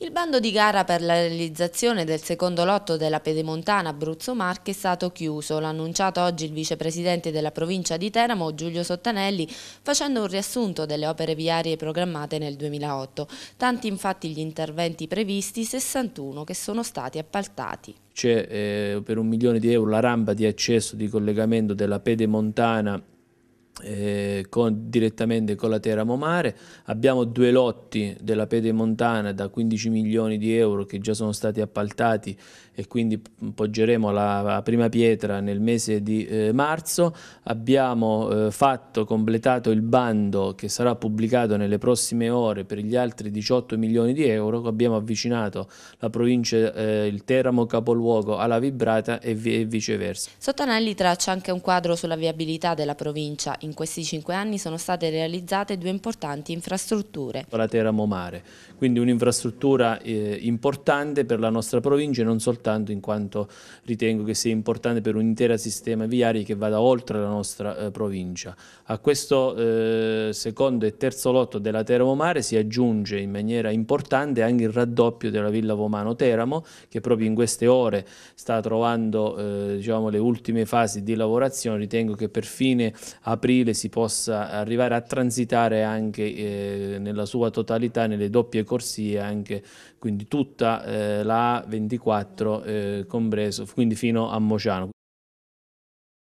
Il bando di gara per la realizzazione del secondo lotto della Pedemontana Abruzzo Marche è stato chiuso, l'ha annunciato oggi il vicepresidente della provincia di Teramo Giulio Sottanelli facendo un riassunto delle opere viarie programmate nel 2008, tanti infatti gli interventi previsti, 61 che sono stati appaltati. C'è eh, per un milione di euro la rampa di accesso di collegamento della Pedemontana eh, con, direttamente con la Teramo Mare. Abbiamo due lotti della Pedemontana da 15 milioni di euro che già sono stati appaltati e quindi poggeremo la, la prima pietra nel mese di eh, marzo. Abbiamo eh, fatto, completato il bando che sarà pubblicato nelle prossime ore per gli altri 18 milioni di euro. Abbiamo avvicinato la provincia, eh, il Teramo capoluogo alla Vibrata e, vi, e viceversa. Sottanelli traccia anche un quadro sulla viabilità della provincia in questi cinque anni sono state realizzate due importanti infrastrutture. La Teramo Mare, quindi un'infrastruttura eh, importante per la nostra provincia e non soltanto in quanto ritengo che sia importante per un intero sistema viario che vada oltre la nostra eh, provincia. A questo eh, secondo e terzo lotto della Teramo Mare si aggiunge in maniera importante anche il raddoppio della Villa Vomano Teramo che proprio in queste ore sta trovando eh, diciamo, le ultime fasi di lavorazione, ritengo che per fine aprile aprile si possa arrivare a transitare anche eh, nella sua totalità nelle doppie corsie, anche, quindi tutta eh, la A24 eh, compreso, quindi fino a Mociano.